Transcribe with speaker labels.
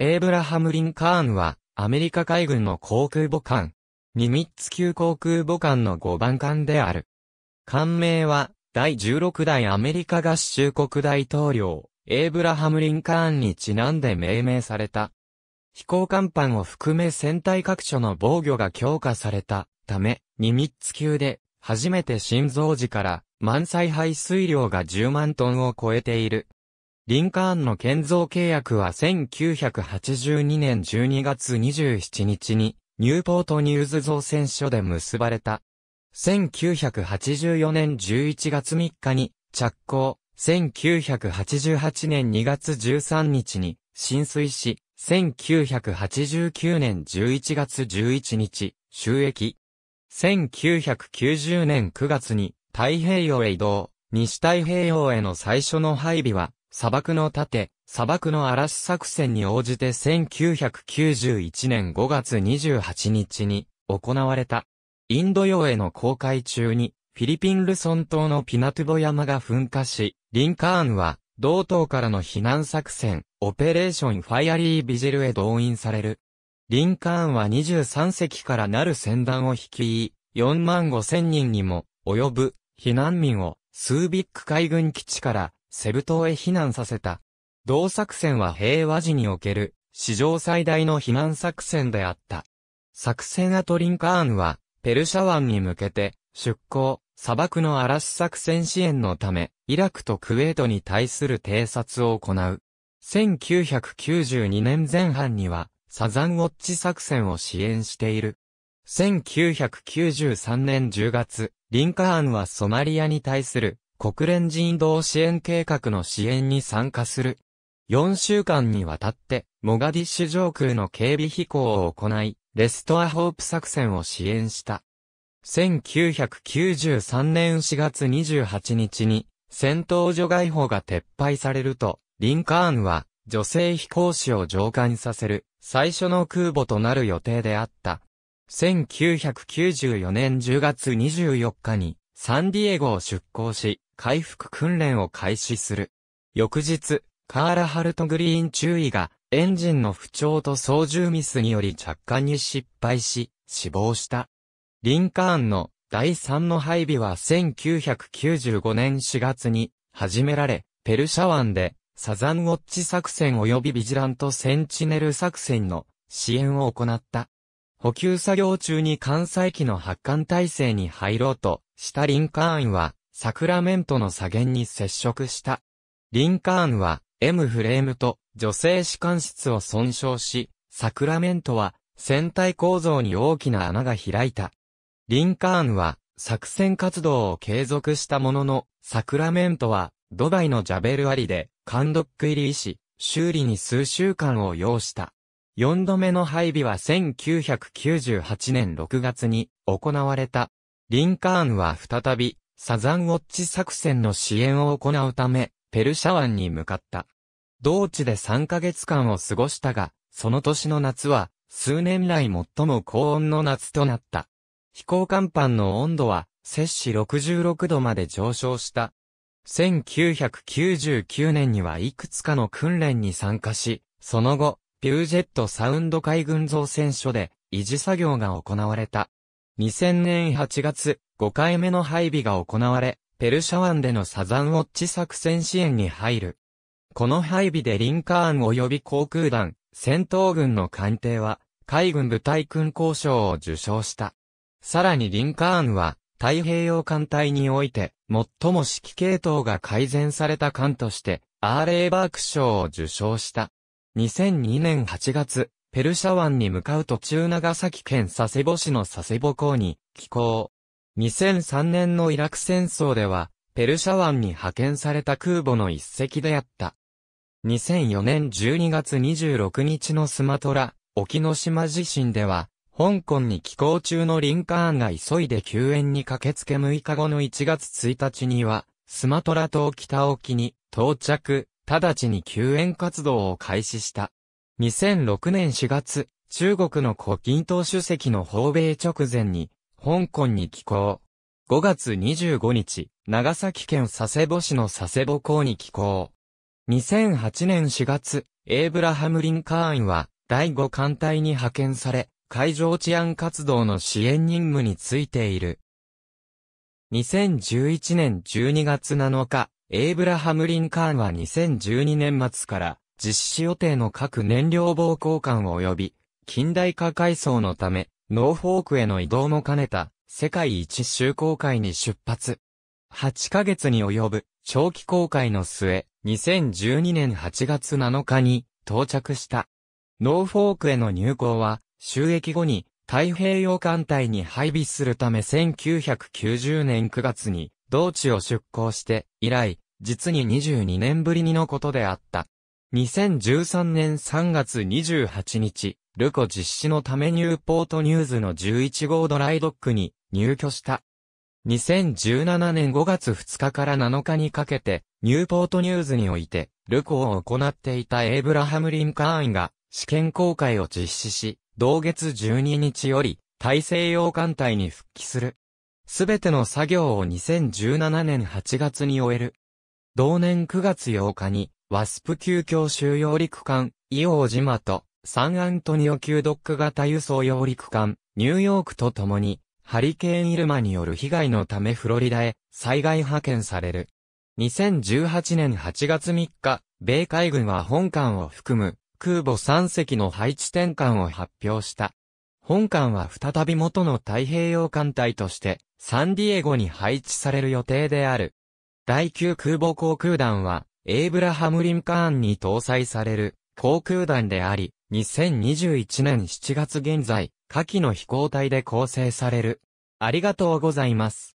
Speaker 1: エイブラハム・リンカーンは、アメリカ海軍の航空母艦、ニミッツ級航空母艦の5番艦である。艦名は、第16代アメリカ合衆国大統領、エイブラハム・リンカーンにちなんで命名された。飛行甲板を含め船体各所の防御が強化されたため、ニミッツ級で、初めて心臓時から満載排水量が10万トンを超えているリンカーンの建造契約は1982年12月27日にニューポートニューズ造船所で結ばれた。1984年11月3日に着工、1988年2月13日に浸水し、1989年11月11日、収益。1990年9月に太平洋へ移動、西太平洋への最初の配備は砂漠の盾、砂漠の嵐作戦に応じて1991年5月28日に行われた。インド洋への航海中に、フィリピンルソン島のピナトゥボ山が噴火し、リンカーンは、同島からの避難作戦、オペレーションファイアリービジルへ動員される。リンカーンは23隻からなる船団を率い、4万5千人にも及ぶ避難民をスービック海軍基地からセブ島へ避難させた。同作戦は平和時における史上最大の避難作戦であった。作戦アトリンカーンは、ペルシャ湾に向けて、出港、砂漠の嵐作戦支援のため、イラクとクウェートに対する偵察を行う。1992年前半には、サザンウォッチ作戦を支援している。1993年10月、リンカーンはソマリアに対する国連人道支援計画の支援に参加する。4週間にわたって、モガディッシュ上空の警備飛行を行い、レストアホープ作戦を支援した。1993年4月28日に、戦闘除外法が撤廃されると、リンカーンは、女性飛行士を上官させる、最初の空母となる予定であった。1994年10月24日に、サンディエゴを出港し、回復訓練を開始する。翌日、カーラハルトグリーン注意が、エンジンの不調と操縦ミスにより着火に失敗し、死亡した。リンカーンの第3の配備は1995年4月に始められ、ペルシャ湾でサザンウォッチ作戦及びビジラントセンチネル作戦の支援を行った。補給作業中に艦載機の発艦体制に入ろうとしたリンカーンはサクラメントの左舷に接触した。リンカーンは M フレームと女性士官室を損傷し、サクラメントは船体構造に大きな穴が開いた。リンカーンは作戦活動を継続したものの、サクラメントはドバイのジャベルアリでック入り医師、修理に数週間を要した。4度目の配備は1998年6月に行われた。リンカーンは再びサザンウォッチ作戦の支援を行うため、ペルシャ湾に向かった。同地で3ヶ月間を過ごしたが、その年の夏は、数年来最も高温の夏となった。飛行甲板の温度は、摂氏66度まで上昇した。1999年にはいくつかの訓練に参加し、その後、ピュージェットサウンド海軍造船所で維持作業が行われた。2000年8月、5回目の配備が行われ、ペルシャ湾でのサザンウォッチ作戦支援に入る。この配備でリンカーン及び航空団、戦闘軍の艦艇は、海軍部隊勲功賞を受賞した。さらにリンカーンは、太平洋艦隊において、最も指揮系統が改善された艦として、アーレーバーク賞を受賞した。2002年8月、ペルシャ湾に向かう途中長崎県佐世保市の佐世保港に寄港。2003年のイラク戦争では、ペルシャ湾に派遣された空母の一隻であった。2004年12月26日のスマトラ、沖ノ島地震では、香港に寄港中のリンカーンが急いで救援に駆けつけ6日後の1月1日には、スマトラ島北沖に到着、直ちに救援活動を開始した。2006年4月、中国の胡錦涛主席の訪米直前に、香港に寄港。5月25日、長崎県佐世保市の佐世保港に寄港。2008年4月、エイブラハム・リンカーンは、第5艦隊に派遣され、海上治安活動の支援任務についている。2011年12月7日、エイブラハム・リンカーンは2012年末から実施予定の各燃料棒交換及び、近代化改装のため、ノーフォークへの移動も兼ねた、世界一周航海に出発。8ヶ月に及ぶ、長期航海の末、2012年8月7日に、到着した。ノーフォークへの入港は、収益後に、太平洋艦隊に配備するため1990年9月に、同地を出港して、以来、実に22年ぶりにのことであった。2013年3月28日、ルコ実施のためニューポートニューズの11号ドライドックに入居した。2017年5月2日から7日にかけて、ニューポートニューズにおいて、ルコを行っていたエイブラハム・リンカーンが試験公開を実施し、同月12日より、大西洋艦隊に復帰する。すべての作業を2017年8月に終える。同年9月8日に、ワスプ級橋収容陸艦、イオ島と、サンアントニオ級ドック型輸送揚陸艦、ニューヨークと共に、ハリケーンイルマによる被害のためフロリダへ災害派遣される。2018年8月3日、米海軍は本艦を含む空母3隻の配置転換を発表した。本艦は再び元の太平洋艦隊としてサンディエゴに配置される予定である。第9空母航空団はエイブラハム・リンカーンに搭載される航空団であり、2021年7月現在、下記の飛行体で構成される。ありがとうございます。